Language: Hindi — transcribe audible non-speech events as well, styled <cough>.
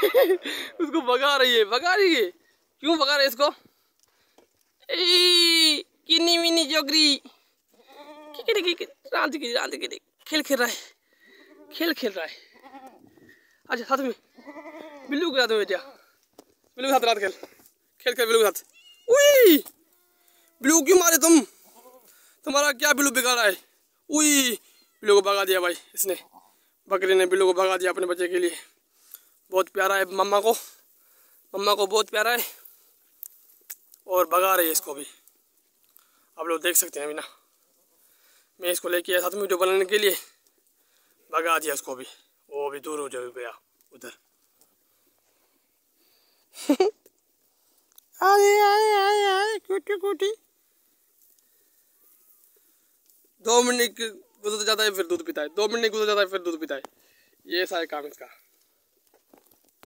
<laughs> उसको भगा रही है भगा रही है क्यों भगा रहे इसको किन्नी मिनी जोगरी रात की रात की खेल खेल रहा है खेल खेल रहा है अच्छा साथ में बिल्लू के साथ में बेटा बिल्लू के साथ रात खेल खेल खेल बिल्लू के साथ उई बिल्लू क्यों मारे तुम तुम्हारा क्या बिल्लू बिगाड़ रहा है उई बिल्लू को भगा दिया भाई इसने बकरी ने बिल्लू को भगा दिया अपने बच्चे के लिए बहुत प्यारा है मम्मा को मम्मा को बहुत प्यारा है और भगा रही है इसको भी आप लोग देख सकते हैं अभी ना मैं इसको लेके आया साथ में वीडियो बनाने के लिए भगा दिया उसको भी वो भी दूर हो जाए गया उधर <laughs> आए आए आए आए कुटी कुटी दो मिनट गुजर तो जाता है फिर दूध पिता है दो मिनट गुजर तो जाता है फिर दूध पिता है ये सारे काम इसका